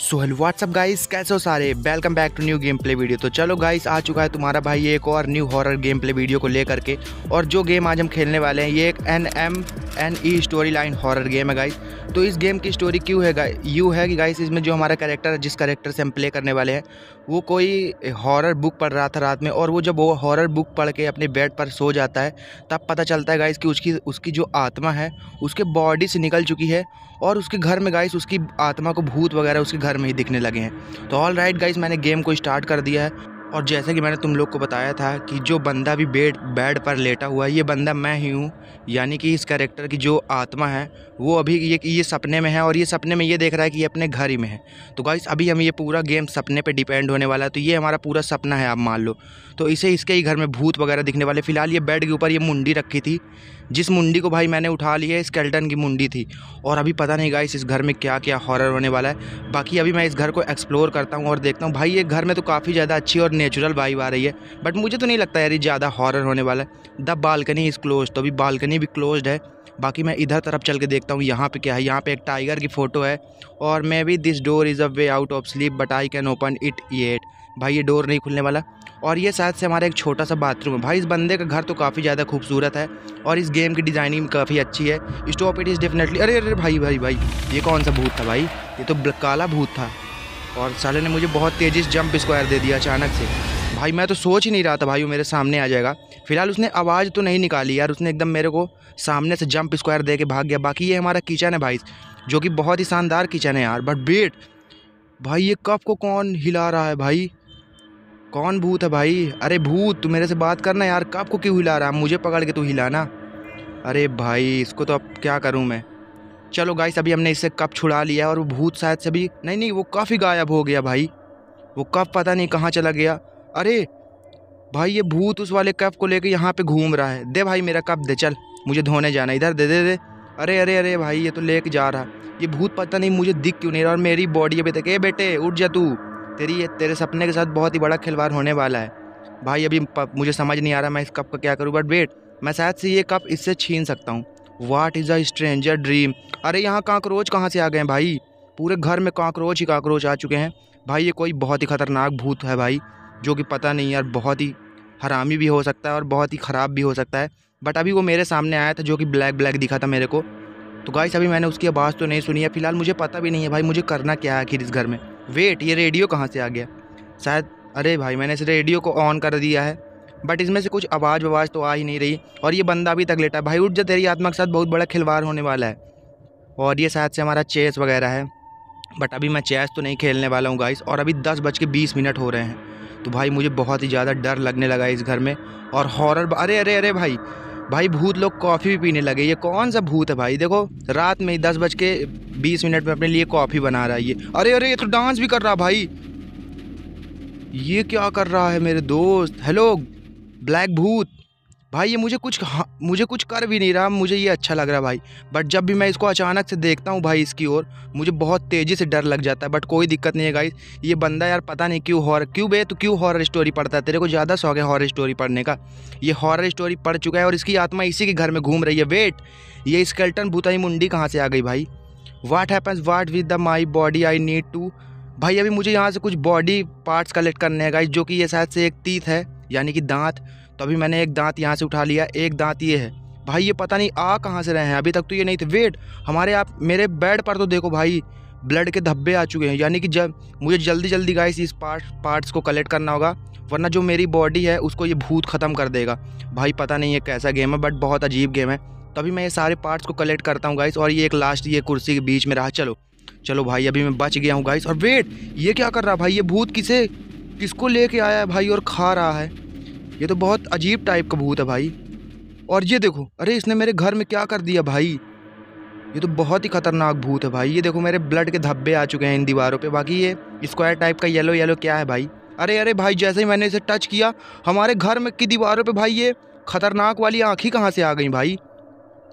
so hello what's up guys कैसे हो सारे welcome back to new game play video तो चलो गाइस आ चुका है तुम्हारा भाई एक और new horror game play video को लेकर के और जो गेम आज हम खेलने वाले हैं ये एक N M N E story line horror game है गाइस तो इस गेम की स्टोरी क्यों है यू है कि गाइस इसमें जो हमारा करेक्टर है जिस करेक्टर से हम प्ले करने वाले हैं वो कोई हॉरर बुक पढ़ रहा था रात में और वो जब वो हॉरर बुक पढ़ के अपने बेड पर सो जाता है तब पता चलता है गाइस कि उसकी उसकी जो आत्मा है उसके बॉडी से निकल चुकी है और उसके घर में गाइस उसकी आत्मा को भूत वगैरह उसके घर में ही दिखने लगे हैं तो ऑल राइट गाइस मैंने गेम को स्टार्ट कर दिया है और जैसा कि मैंने तुम लोग को बताया था कि जो बंदा भी बेड बेड पर लेटा हुआ है ये बंदा मैं ही हूँ यानी कि इस कैरेक्टर की जो आत्मा है वो अभी ये ये सपने में है और ये सपने में ये देख रहा है कि ये अपने घर ही में है तो गाइस अभी हम ये पूरा गेम सपने पे डिपेंड होने वाला है तो ये हमारा पूरा सपना है आप मान लो तो इसे इसके ही घर में भूत वगैरह दिखने वाले फ़िलहाल ये बेड के ऊपर ये मुंडी रखी थी जिस मुंडी को भाई मैंने उठा लिया है स्केल्टन की मुंडी थी और अभी पता नहीं गाइस इस घर में क्या क्या हॉरर होने वाला है बाकी अभी मैं इस घर को एक्सप्लोर करता हूँ और देखता हूँ भाई ये घर में तो काफ़ी ज़्यादा अच्छी और नेचुरल वाइब आ रही है बट मुझे तो नहीं लगता यार ज़्यादा हॉरर होने वाला है द बालकनी इज़ क्लोज तो अभी बालकनी भी क्लोज है बाकी मैं इधर तरफ चल के देखता हूँ यहाँ पे क्या है यहाँ पे एक टाइगर की फ़ोटो है और maybe this door is a way out of sleep but I can open it yet भाई ये डोर नहीं खुलने वाला और ये शायद से हमारा एक छोटा सा बाथरूम है भाई इस बंदे का घर तो काफ़ी ज़्यादा खूबसूरत है और इस गेम की डिज़ाइनिंग काफ़ी अच्छी है स्टॉप इट इज़ डेफिनेटली अरे अरे भाई भाई भाई ये कौन सा भूत था भाई ये तो काला भूत था और साले ने मुझे बहुत तेज़ी से जंप स्क्वायर दे दिया अचानक से भाई मैं तो सोच ही नहीं रहा था भाई वो मेरे सामने आ जाएगा फिलहाल उसने आवाज़ तो नहीं निकाली यार उसने एकदम मेरे को सामने से जंप स्क्वायर दे के भाग गया बाकी ये हमारा किचन है भाई जो कि बहुत ही शानदार किचन है यार बट बेट भाई ये कप को कौन हिला रहा है भाई कौन भूत है भाई अरे भूत तू मेरे से बात करना यार कप को क्यों हिला रहा है मुझे पकड़ के तू हिलाना अरे भाई इसको तो अब क्या करूँ मैं चलो गाइस अभी हमने इससे कप छुड़ा लिया और वो भूत शायद से भी नहीं नहीं वो काफ़ी गायब हो गया भाई वो कप पता नहीं कहाँ चला गया अरे भाई ये भूत उस वाले कप को लेकर यहाँ पे घूम रहा है दे भाई मेरा कप दे चल मुझे धोने जाना इधर दे दे दे अरे अरे अरे भाई ये तो लेके जा रहा ये भूत पता नहीं मुझे दिख क्यों नहीं रहा और मेरी बॉडी अभी तक ए बेटे उठ जा तू तेरी ये तेरे सपने के साथ बहुत ही बड़ा खिलवाड़ होने वाला है भाई अभी मुझे समझ नहीं आ रहा मैं इस कप का क्या करूँ बट वेट मैं शायद से ये कप इससे छीन सकता हूँ what is a stranger dream अरे यहाँ काकरोच कहाँ से आ गए हैं भाई पूरे घर में काकरोच ही काकरोच आ चुके हैं भाई ये कोई बहुत ही ख़तरनाक भूत है भाई जो कि पता नहीं यार बहुत ही हरामी भी हो सकता है और बहुत ही ख़राब भी हो सकता है बट अभी वो मेरे सामने आया था जो कि ब्लैक ब्लैक दिखा था मेरे को तो गाइस अभी मैंने उसकी आवाज़ तो नहीं सुनी है फ़िलहाल मुझे पता भी नहीं है भाई मुझे करना क्या है आखिर इस घर में वेट ये रेडियो कहाँ से आ गया शायद अरे भाई मैंने इस रेडियो को ऑन कर दिया है बट इसमें से कुछ आवाज़ ववाज़ तो आ ही नहीं रही और ये बंदा अभी तक लेटा है भाई उठ जा तेरी आत्मा के साथ बहुत बड़ा खिलवाड़ होने वाला है और ये शायद से हमारा चेस वगैरह है बट अभी मैं चेस तो नहीं खेलने वाला हूँ गाइस और अभी दस बज के बीस मिनट हो रहे हैं तो भाई मुझे बहुत ही ज़्यादा डर लगने लगा इस घर में और हॉरर अरे अरे अरे भाई भाई भूत लोग कॉफ़ी भी पीने लगे ये कौन सा भूत है भाई देखो रात में ही दस बज के बीस मिनट में अपने लिए कॉफ़ी बना रहा है ये अरे अरे ये तो डांस भी कर रहा भाई ये क्या कर रहा है मेरे दोस्त हेलो ब्लैक भूत भाई ये मुझे कुछ हाँ, मुझे कुछ कर भी नहीं रहा मुझे ये अच्छा लग रहा भाई बट जब भी मैं इसको अचानक से देखता हूँ भाई इसकी ओर मुझे बहुत तेज़ी से डर लग जाता है बट कोई दिक्कत नहीं है गाइस ये बंदा यार पता नहीं क्यों हॉर क्यों बे तो क्यों हॉरर स्टोरी पढ़ता है तेरे को ज़्यादा शौक है हॉरर स्टोरी पढ़ने का ये हॉरर स्टोरी पढ़ चुका है और इसकी आत्मा इसी के घर में घूम रही है वेट ये स्केल्टन भूताई मुंडी कहाँ से आ गई भाई what happens what with the my body I need to भाई अभी मुझे यहाँ से कुछ बॉडी पार्ट्स कलेक्ट करने हैं गाइस जो कि ये शायद से एक तीत है यानी कि दांत तो अभी मैंने एक दांत यहाँ से उठा लिया एक दांत ये है भाई ये पता नहीं आ कहाँ से रहे हैं अभी तक तो ये नहीं थे वेट हमारे आप मेरे बेड पर तो देखो भाई ब्लड के धब्बे आ चुके हैं यानी कि जब मुझे जल्दी जल्दी गाइस इस पार्ट पार्ट्स को कलेक्ट करना होगा वरना जो मेरी बॉडी है उसको ये भूत ख़त्म कर देगा भाई पता नहीं ये कैसा गेम है बट बहुत अजीब गेम है तभी मैं ये सारे पार्ट्स को कलेक्ट करता हूँ गाइस और ये एक लास्ट ये कुर्सी के बीच में रहा चलो चलो भाई अभी मैं बच गया हूँ गाइस और वेट ये क्या कर रहा भाई ये भूत किसे किसको लेके आया है भाई और खा रहा है ये तो बहुत अजीब टाइप का भूत है भाई और ये देखो अरे इसने मेरे घर में क्या कर दिया भाई ये तो बहुत ही खतरनाक भूत है भाई ये देखो मेरे ब्लड के धब्बे आ चुके हैं इन दीवारों पे बाकी ये स्क्वायर टाइप का येलो येलो क्या है भाई अरे अरे भाई जैसे ही मैंने इसे टच किया हमारे घर में की दीवारों पे भाई ये खतरनाक वाली आँखी कहाँ से आ गई भाई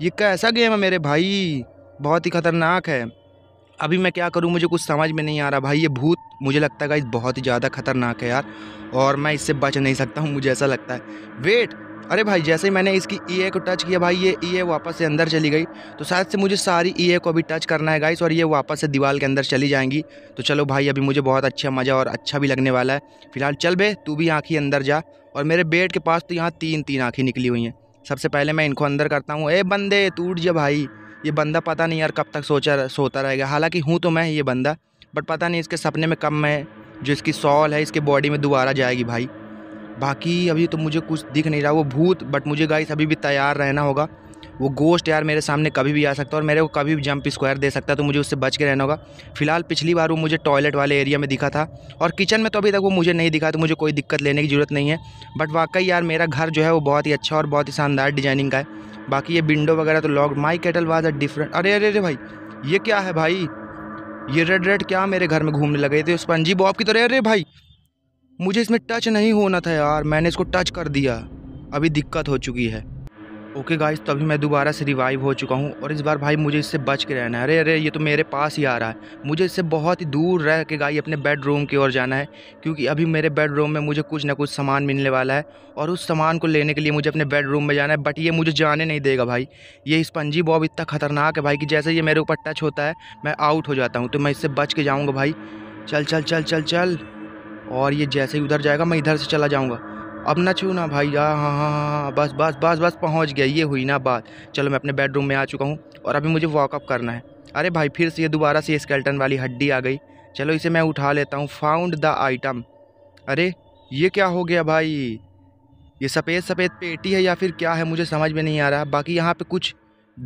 ये कैसा गेम है मेरे भाई बहुत ही खतरनाक है अभी मैं क्या करूँ मुझे कुछ समझ में नहीं आ रहा भाई ये भूत मुझे लगता है गाइस बहुत ही ज़्यादा खतरनाक है यार और मैं इससे बच नहीं सकता हूँ मुझे ऐसा लगता है वेट अरे भाई जैसे ही मैंने इसकी ई e को टच किया भाई ये ई e वापस से अंदर चली गई तो शायद से मुझे सारी ई e को अभी टच करना है गाइस और ये वापस से दीवार के अंदर चली जाएंगी तो चलो भाई अभी मुझे बहुत अच्छा मज़ा और अच्छा भी लगने वाला है फिलहाल चल बे तू भी आँखी अंदर जा और मेरे बेड के पास तो यहाँ तीन तीन आँखें निकली हुई हैं सबसे पहले मैं इनको अंदर करता हूँ ए बंदे टूट जा भाई ये बंदा पता नहीं यार कब तक सोचा सोता रहेगा हालांकि हूँ तो मैं ये बंदा बट पता नहीं इसके सपने में कब मैं जो इसकी सॉल है इसके बॉडी में दोबारा जाएगी भाई बाकी अभी तो मुझे कुछ दिख नहीं रहा वो भूत बट मुझे गाइस अभी भी तैयार रहना होगा वो गोश्त यार मेरे सामने कभी भी आ सकता है और मेरे को कभी भी जंप स्क्वायर दे सकता है तो मुझे उससे बच के रहना होगा फिलहाल पिछली बार वो मुझे टॉयलेट वाले एरिया में दिखा था और किचन में तो अभी तक वो मुझे नहीं दिखा तो मुझे कोई दिक्कत लेने की ज़रूरत नहीं है बट वाकई यार मेरा घर जो है वो बहुत ही अच्छा और बहुत ही शानदार डिजाइनिंग का है बाकी ये विंडो वगैरह तो lock my kettle was a different अरे अरे अरे भाई ये क्या है भाई ये रेड रेड क्या मेरे घर में घूमने लगे थे स्पंजी बॉब की तरह अरे भाई मुझे इसमें टच नहीं होना था यार मैंने इसको टच कर दिया अभी दिक्कत हो चुकी है ओके गाइस तो अभी मैं दोबारा से रिवाइव हो चुका हूँ और इस बार भाई मुझे इससे बच के रहना है अरे अरे ये तो मेरे पास ही आ रहा है मुझे इससे बहुत ही दूर रह के गाई अपने बेडरूम की ओर जाना है क्योंकि अभी मेरे बेडरूम में मुझे कुछ ना कुछ सामान मिलने वाला है और उस सामान को लेने के लिए मुझे अपने बेडरूम में जाना है बट ये मुझे जाने नहीं देगा भाई ये स्पंजी बॉब इतना खतरनाक है भाई कि जैसे ये मेरे ऊपर टच होता है मैं आउट हो जाता हूँ तो मैं इससे बच के जाऊँगा भाई चल चल चल चल चल और ये जैसे ही उधर जाएगा मैं इधर से चला जाऊँगा अब ना छू ना भाई हाँ हाँ हाँ हाँ, हाँ बस बस बस बस पहुँच गया ये हुई ना बात चलो मैं अपने बेडरूम में आ चुका हूँ और अभी मुझे वॉकअप करना है अरे भाई फिर से ये दोबारा से स्केल्टन वाली हड्डी आ गई चलो इसे मैं उठा लेता हूँ फाउंड द आइटम अरे ये क्या हो गया भाई ये सफ़ेद सफ़ेद पेटी है या फिर क्या है मुझे समझ में नहीं आ रहा बाकी यहाँ पे कुछ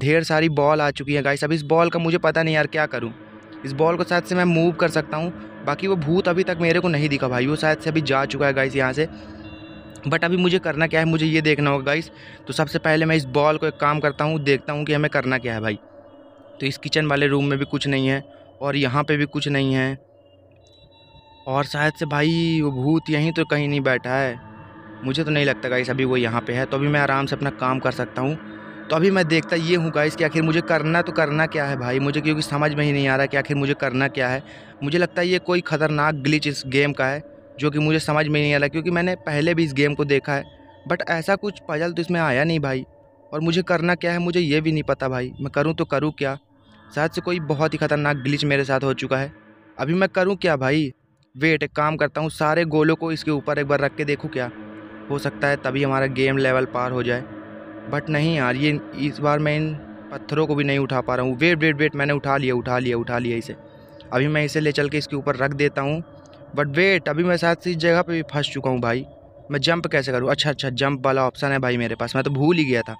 ढेर सारी बॉल आ चुकी हैं गाइस अब इस बॉल का मुझे पता नहीं यार क्या करूँ इस बॉल को शायद से मैं मूव कर सकता हूँ बाकी वो भूत अभी तक मेरे को नहीं दिखा भाई वो शायद से अभी जा चुका है गाइस यहाँ से बट अभी मुझे करना क्या है मुझे ये देखना होगा गाइस तो सबसे पहले मैं इस बॉल को एक काम करता हूँ देखता हूँ कि हमें करना क्या है भाई तो इस किचन वाले रूम में भी कुछ नहीं है और यहाँ पे भी कुछ नहीं है और शायद से भाई वो भूत यहीं तो कहीं नहीं बैठा है मुझे तो नहीं लगता गाइस अभी वो यहाँ पर है तो अभी मैं आराम से अपना काम कर सकता हूँ तो अभी मैं देखता ये हूँ गाइस कि आखिर मुझे करना तो करना क्या है भाई मुझे क्योंकि समझ में ही नहीं आ रहा कि आखिर मुझे करना क्या है मुझे लगता है ये कोई ख़तरनाक ग्लिच इस गेम का है जो कि मुझे समझ में नहीं आ रहा क्योंकि मैंने पहले भी इस गेम को देखा है बट ऐसा कुछ पजल तो इसमें आया नहीं भाई और मुझे करना क्या है मुझे ये भी नहीं पता भाई मैं करूँ तो करूँ क्या शायद से कोई बहुत ही ख़तरनाक ग्लिच मेरे साथ हो चुका है अभी मैं करूँ क्या भाई वेट एक काम करता हूँ सारे गोलों को इसके ऊपर एक बार रख के देखूँ क्या हो सकता है तभी हमारा गेम लेवल पार हो जाए बट नहीं यार ये इस बार मैं इन पत्थरों को भी नहीं उठा पा रहा हूँ वेट वेट वेट मैंने उठा लिया उठा लिया उठा लिया इसे अभी मैं इसे ले चल के इसके ऊपर रख देता हूँ बट वेट अभी मैं साथ इस जगह पर भी फंस चुका हूँ भाई मैं जंप कैसे करूँ अच्छा अच्छा जंप वाला ऑप्शन है भाई मेरे पास मैं तो भूल ही गया था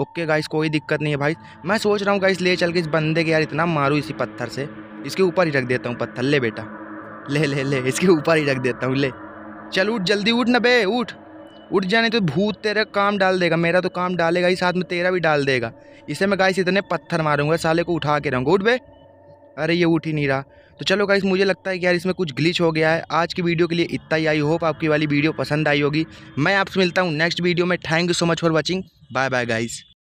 ओके गाइस कोई दिक्कत नहीं है भाई मैं सोच रहा हूँ गाइस ले चल के इस बंदे के यार इतना मारूँ इसी पत्थर से इसके ऊपर ही रख देता हूँ पत्थर ले बेटा ले ले ले इसके ऊपर ही रख देता हूँ ले चल उठ जल्दी उठ ना बे उठ उठ जाने तो भूत तेरा काम डाल देगा मेरा तो काम डालेगा ही साथ में तेरा भी डाल देगा इसे मैं गाइस इतने पत्थर मारूंगा साले को उठा के रहूँगा उठ बे अरे ये उठ ही नहीं रहा तो चलो गाइस मुझे लगता है कि यार इसमें कुछ ग्लिच हो गया है आज की वीडियो के लिए इतना ही आई होप आपकी वाली वीडियो पसंद आई होगी मैं आपसे मिलता हूँ नेक्स्ट वीडियो में thank you so much for watching bye bye guys